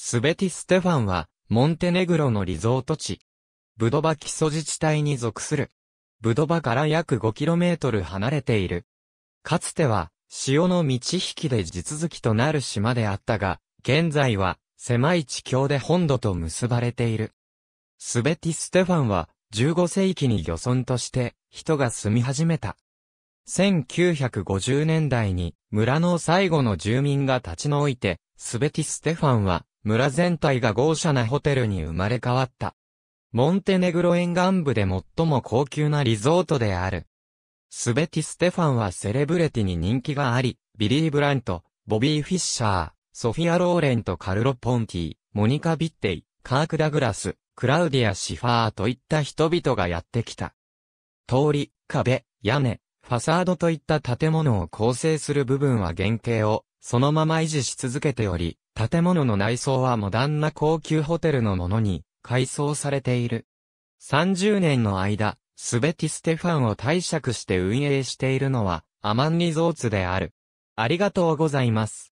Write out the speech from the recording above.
スベティステファンは、モンテネグロのリゾート地。ブドバ基礎自治体に属する。ブドバから約 5km 離れている。かつては、潮の満ち引きで地続きとなる島であったが、現在は、狭い地境で本土と結ばれている。スベティステファンは、15世紀に漁村として、人が住み始めた。1950年代に、村の最後の住民が立ち退いて、スベティ・ステファンは村全体が豪奢なホテルに生まれ変わった。モンテネグロ沿岸部で最も高級なリゾートである。スベティ・ステファンはセレブレティに人気があり、ビリー・ブラント、ボビー・フィッシャー、ソフィア・ローレント・カルロ・ポンティ、モニカ・ビッテイ、カーク・ダグラス、クラウディア・シファーといった人々がやってきた。通り、壁、屋根、ファサードといった建物を構成する部分は原型をそのまま維持し続けており、建物の内装はモダンな高級ホテルのものに改装されている。30年の間、ベテてステファンを貸借して運営しているのはアマンリゾーツである。ありがとうございます。